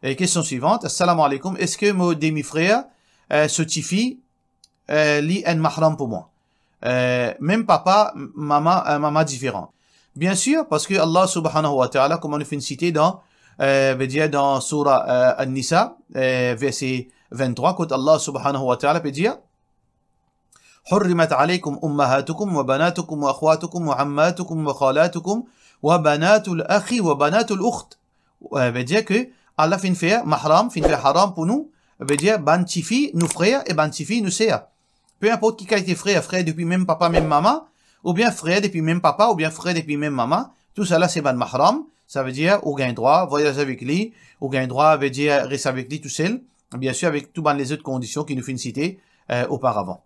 Et question suivante. Assalamu alaikum. Est-ce que mon demi-frère euh, se tifie euh, mahram pour moi euh, Même papa, maman, euh, maman différent. Bien sûr, parce que Allah subhanahu wa ta'ala, comme on fait une cité dans, euh, dans Surah An-Nisa, verset 23, quand Allah subhanahu wa ta'ala peut dire veut dire que Allah fin faire mahram, fin faire haram pour nous, veut dire bantifi ben, nous frères et bantifi ben, nous sœurs. Peu importe qui a été frère, frère depuis même papa, même maman, ou bien frère depuis même papa, ou bien frère depuis même maman, tout cela c'est ban mahram, ça veut dire ou gain droit, voyage avec lui, ou gain droit veut dire rester avec lui tout seul, bien sûr avec tout ban les autres conditions qui nous finissent citer euh, auparavant.